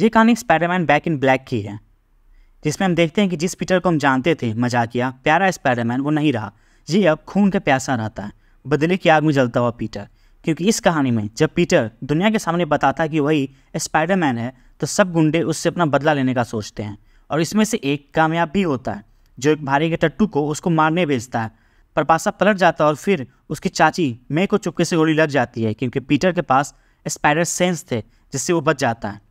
ये कहानी Spiderman back in black की है जिसमें हम देखते हैं कि जिस पीटर को हम जानते थे मजाकिया प्यारा स्पाइडरमैन वो नहीं रहा ये अब खून का प्यासा रहता है बदले की आग में जलता हुआ पीटर क्योंकि इस कहानी में जब पीटर दुनिया के सामने बताता है कि वही स्पाइडरमैन है तो सब गुंडे उससे अपना बदला लेने का सोचते हैं और इसमें से एक कामयाब भी होता है जो एक भारी के टट्टू को उसको मारने भेजता है पर पासा पलट जाता है और फिर उसकी चाची मे को चुपके से गोली लग जाती है क्योंकि पीटर के पास स्पाइडर सेंस थे जिससे वो बच जाता है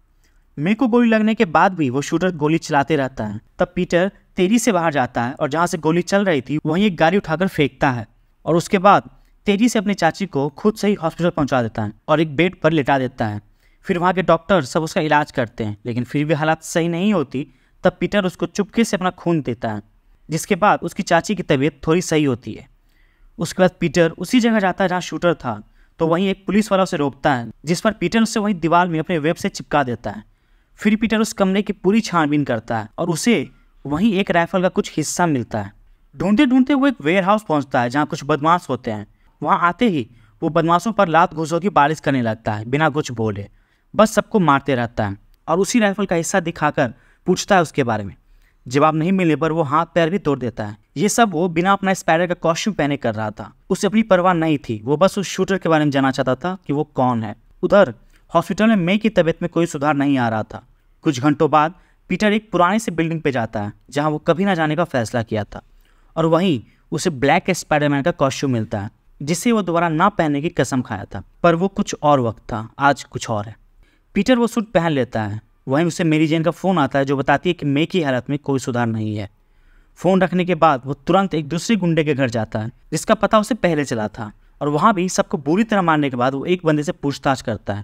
मे को गोली लगने के बाद भी वो शूटर गोली चलाते रहता है तब पीटर तेजी से बाहर जाता है और जहाँ से गोली चल रही थी वहीं एक गाड़ी उठाकर फेंकता है और उसके बाद तेजी से अपने चाची को खुद से ही हॉस्पिटल पहुँचा देता है और एक बेड पर लेटा देता है फिर वहाँ के डॉक्टर सब उसका इलाज करते हैं लेकिन फिर भी हालात सही नहीं होती तब पीटर उसको चुपके से अपना खून देता है जिसके बाद उसकी चाची की तबीयत थोड़ी सही होती है उसके बाद पीटर उसी जगह जाता है जहाँ शूटर था तो वहीं एक पुलिस वाला उसे रोकता है जिस पर पीटर उसे वहीं दीवार में अपने वेब से चिपका देता है फिर पीटर उस कमरे की पूरी छानबीन करता है और उसे वहीं एक राइफल का कुछ हिस्सा मिलता है ढूंढते ढूंढते वो एक वेयर हाउस पहुँचता है जहाँ कुछ बदमाश होते हैं वहाँ आते ही वो बदमाशों पर लात घुसों की बारिश करने लगता है बिना कुछ बोले बस सबको मारते रहता है और उसी राइफल का हिस्सा दिखाकर पूछता है उसके बारे में जवाब नहीं मिलने पर वो हाथ पैर भी तोड़ देता है ये सब वो बिना अपना स्पाइडर का कॉस्ट्यूम पहने कर रहा था उसे अपनी परवाह नहीं थी वो बस उस शूटर के बारे में जानना चाहता था कि वो कौन है उधर हॉस्पिटल में मई की तबीयत में कोई सुधार नहीं आ रहा था कुछ घंटों बाद पीटर एक पुराने से बिल्डिंग पे जाता है जहाँ वो कभी ना जाने का फैसला किया था और वहीं उसे ब्लैक स्पाइडरमैन का कॉस्ट्यूम मिलता है जिसे वो दोबारा ना पहनने की कसम खाया था पर वो कुछ और वक्त था आज कुछ और है पीटर वो सूट पहन लेता है वहीं उसे मेरी जेन का फ़ोन आता है जो बताती है कि मे की हालत में कोई सुधार नहीं है फ़ोन रखने के बाद वो तुरंत एक दूसरे गुंडे के घर जाता है जिसका पता उसे पहले चला था और वहाँ भी सबको बुरी तरह मारने के बाद वो एक बंदे से पूछताछ करता है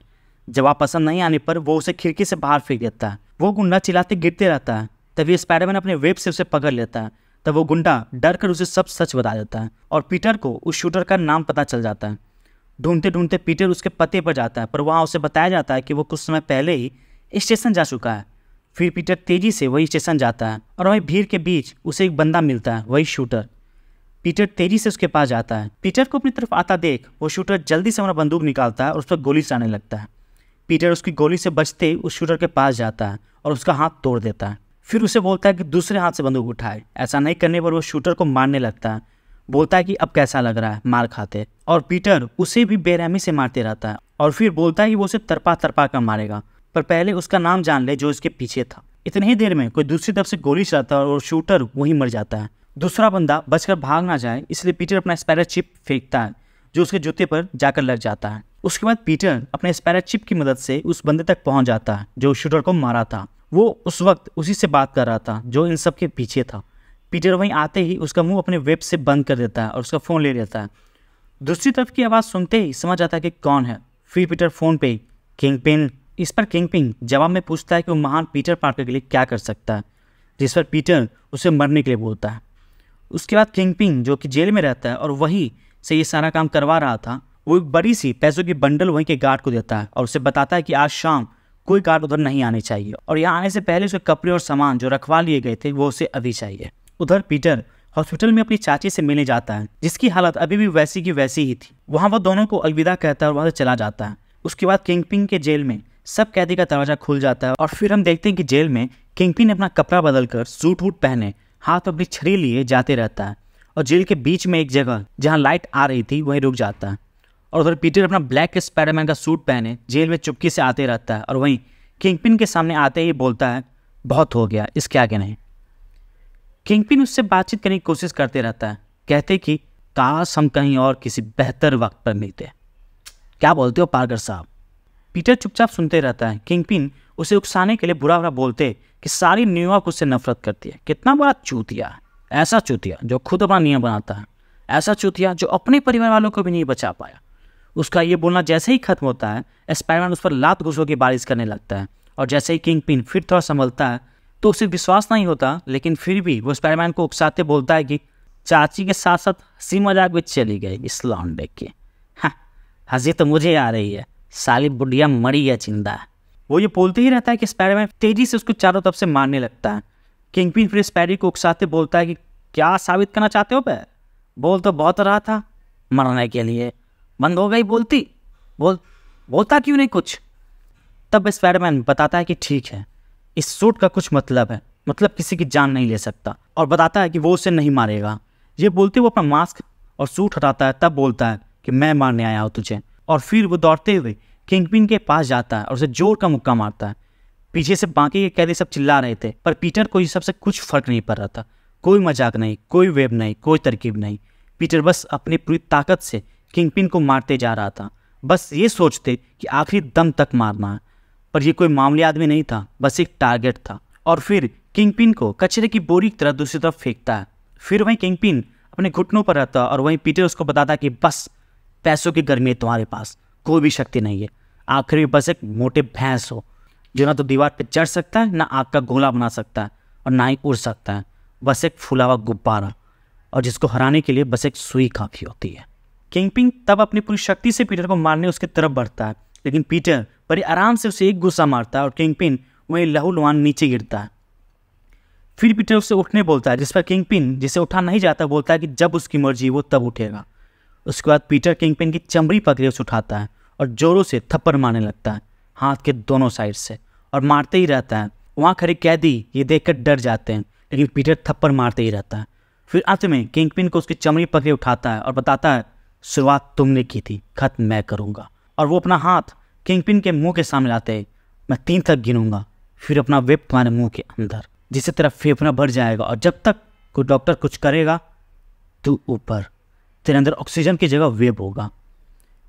जवाब पसंद नहीं आने पर वो उसे खिड़की से बाहर फेंक देता है वो गुंडा चिल्लाते गिरते रहता है तभी स्पाइडरमैन अपने वेब से उसे पकड़ लेता है तब वो गुंडा डर कर उसे सब सच बता देता है और पीटर को उस शूटर का नाम पता चल जाता है ढूंढते ढूंढते पीटर उसके पते पर जाता है पर वहाँ उसे बताया जाता है कि वो कुछ समय पहले ही स्टेशन जा चुका है फिर पीटर तेज़ी से वही स्टेशन जाता है और वहीं भीड़ के बीच उसे एक बंदा मिलता है वही शूटर पीटर तेज़ी से उसके पास जाता है पीटर को अपनी तरफ आता देख वो शूटर जल्दी से अपना बंदूक निकालता है और उस पर गोली चलाने लगता है पीटर उसकी गोली से बचते ही उस शूटर के पास जाता है और उसका हाथ तोड़ देता है फिर उसे बोलता है कि दूसरे हाथ से बंदूक उठाए ऐसा नहीं करने पर वो शूटर को मारने लगता है बोलता है कि अब कैसा लग रहा है मार खाते और पीटर उसे भी बेरहमी से मारते रहता है और फिर बोलता है कि वो उसे तरपा तरपा कर मारेगा पर पहले उसका नाम जान ले जो इसके पीछे था इतनी ही देर में कोई दूसरी तरफ से गोली चलाता है और शूटर वहीं मर जाता है दूसरा बंदा बचकर भाग ना जाए इसलिए पीटर अपना स्पैरर चिप फेंकता है जो उसके जूते पर जाकर लग जाता है उसके बाद पीटर अपने स्पैरा चिप की मदद से उस बंदे तक पहुंच जाता है जो शूटर को मारा था वो उस वक्त उसी से बात कर रहा था जो इन सब के पीछे था पीटर वहीं आते ही उसका मुंह अपने वेब से बंद कर देता है और उसका फ़ोन ले लेता है दूसरी तरफ की आवाज़ सुनते ही समझ आता है कि कौन है फिर पीटर फ़ोन पे किंग पिन इस पर किंग पिन जवाब में पूछता है कि वो महान पीटर पार्कर के लिए क्या कर सकता है जिस पर पीटर उसे मरने के लिए बोलता है उसके बाद किंग पिंग जो कि जेल में रहता है और वही से ये सारा काम करवा रहा था वो एक बड़ी सी पैसों की बंडल वहीं के गार्ड को देता है और उसे बताता है कि आज शाम कोई गार्ड उधर नहीं आने चाहिए और यहाँ आने से पहले उसके कपड़े और सामान जो रखवा लिए गए थे वो उसे अभी चाहिए उधर पीटर हॉस्पिटल में अपनी चाची से मिलने जाता है जिसकी हालत अभी भी वैसी की वैसी ही थी वहाँ वह दोनों को अलविदा कहता है और वहाँ से चला जाता है उसके बाद किंगपिंग के जेल में सब कैदी का दरवाजा खुल जाता है और फिर हम देखते हैं कि जेल में किंगपिन अपना कपड़ा बदल कर सूट वूट पहने हाथ अपनी छड़ी लिए जाते रहता है और जेल के बीच में एक जगह जहाँ लाइट आ रही थी वहीं रुक जाता है और उधर पीटर अपना ब्लैक स्पाइडरमैन का सूट पहने जेल में चुपकी से आते रहता है और वहीं किंगपिन के सामने आते ही बोलता है बहुत हो गया इसके आगे नहीं किंगपिन उससे बातचीत करने की कोशिश करते रहता है कहते कि काश हम कहीं और किसी बेहतर वक्त पर मिलते क्या बोलते हो पार्कर साहब पीटर चुपचाप सुनते रहता है किंगपिन उसे उकसाने के लिए बुरा बुरा बोलते कि सारी न्यूयॉर्क उससे नफरत करती है कितना बड़ा चूतिया ऐसा चूतिया जो खुद अपना नियम बनाता है ऐसा चूतिया जो अपने परिवार वालों को भी नहीं बचा पाया उसका ये बोलना जैसे ही खत्म होता है स्पाइडरमैन उस पर लात घुसों की बारिश करने लगता है और जैसे ही किंग पिन फिर थोड़ा संभलता है तो उसे विश्वास नहीं होता लेकिन फिर भी वो स्पाइडरमैन को उकसाते बोलता है कि चाची के साथ साथ हंसी मजाक भी चली गई इस देख के हाँ हंसी तो मुझे आ रही है साली बुढ़िया मरी है चिंदा वो ये बोलते ही रहता है कि स्पाइडरमैन तेजी से उसको चारों तरफ से मारने लगता है किंग पिन फिर स्पैडी को उकसाते बोलता है कि क्या साबित करना चाहते हो पे बोल तो बहुत रहा था मरने के लिए बंद हो गई बोलती बोल बोलता क्यों नहीं कुछ तब स्पाइडरमैन बताता है कि ठीक है इस सूट का कुछ मतलब है मतलब किसी की जान नहीं ले सकता और बताता है कि वो उसे नहीं मारेगा ये बोलते हुए अपना मास्क और सूट हटाता है तब बोलता है कि मैं मारने आया हूँ तुझे और फिर वो दौड़ते हुए किंग पिन के पास जाता है और उसे जोर का मुक्का मारता है पीछे से बाकी के कैदी सब चिल्ला रहे थे पर पीटर को ये सबसे कुछ फर्क नहीं पड़ रहा था कोई मजाक नहीं कोई वेब नहीं कोई तरकीब नहीं पीटर बस अपनी पूरी ताकत से किंगपिन को मारते जा रहा था बस ये सोचते कि आखिरी दम तक मारना है पर यह कोई मामूली आदमी नहीं था बस एक टारगेट था और फिर किंगपिन को कचरे की बोरी की तरह दूसरी तरफ फेंकता है फिर वहीं किंगपिन अपने घुटनों पर रहता और वहीं पीटर उसको बताता कि बस पैसों की गर्मी है तुम्हारे पास कोई भी शक्ति नहीं है आखिर में बस एक मोटे भैंस हो जो ना तो दीवार पर चढ़ सकता है ना आग का गोला बना सकता है और ना ही उड़ सकता है बस एक फुला हुआ गुब्बारा और जिसको हराने के लिए बस एक सुई काफ़ी होती है किंगपिंग तब अपनी पूरी शक्ति से पीटर को मारने उसके तरफ बढ़ता है लेकिन पीटर बड़े आराम से उसे एक गुस्सा मारता है और किंगपिन वहीं लुहान नीचे गिरता है फिर पीटर उसे उठने बोलता है जिस पर किंगपिन जिसे उठा नहीं जाता बोलता है कि जब उसकी मर्जी वो तब उठेगा उसके बाद पीटर किंगपिन की चमड़ी पकड़े उसे उठाता है और जोरों से थप्पड़ मारने लगता है हाथ के दोनों साइड से और मारते ही रहता है वहाँ खड़े कैदी ये देखकर डर जाते हैं लेकिन पीटर थप्पड़ मारते ही रहता है फिर अंत में किंगपिन को उसकी चमड़ी पकड़े उठाता है और बताता है शुरुआत तुमने की थी खत्म मैं करूँगा और वो अपना हाथ किंग पिन के मुंह के सामने लाते मैं तीन तक गिनूंगा फिर अपना वेब तुम्हारे मुंह के अंदर जिसे तेरा फेफड़ा भर जाएगा और जब तक कोई डॉक्टर कुछ करेगा तू ऊपर तेरे अंदर ऑक्सीजन की जगह वेब होगा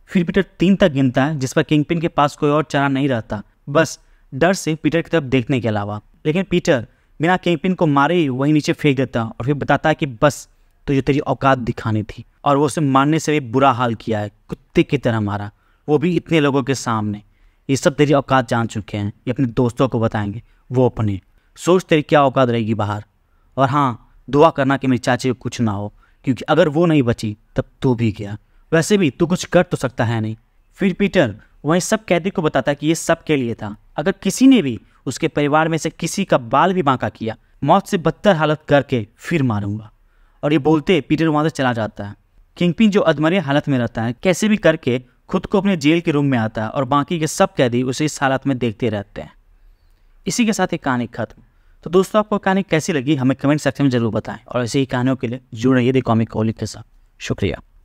फिर पीटर तीन तक गिनता है जिस पर किंग पिन के पास कोई और चारा नहीं रहता बस डर से पीटर की तरफ देखने के अलावा लेकिन पीटर बिना किंग पिन को मारे ही वहीं नीचे फेंक देता और फिर बताता है कि बस तो ये तेरी औकात दिखानी थी और वो उसे मारने से भी बुरा हाल किया है कुत्ते की तरह मारा वो भी इतने लोगों के सामने ये सब तेरी औकात जान चुके हैं ये अपने दोस्तों को बताएंगे वो अपने सोच तेरी क्या औकात रहेगी बाहर और हाँ दुआ करना कि मेरी चाची को कुछ ना हो क्योंकि अगर वो नहीं बची तब तू भी गया वैसे भी तू कुछ कर तो सकता है नहीं फिर पीटर वहीं सब कैदी को बताता कि ये सब के लिए था अगर किसी ने भी उसके परिवार में से किसी का बाल भी बांका किया मौत से बदतर हालत करके फिर मारूंगा और ये बोलते पीटर वहां से चला जाता है किंगपिन जो अधमरी हालत में रहता है कैसे भी करके खुद को अपने जेल के रूम में आता है और बाकी के सब कैदी उसे इस हालत में देखते रहते हैं इसी के साथ ये कहानी खत्म तो दोस्तों आपको कहानी कैसी लगी हमें कमेंट सेक्शन में जरूर बताएं और ऐसे ही कहानियों के लिए जुड़ रही है कॉमिक कॉलिक के साथ शुक्रिया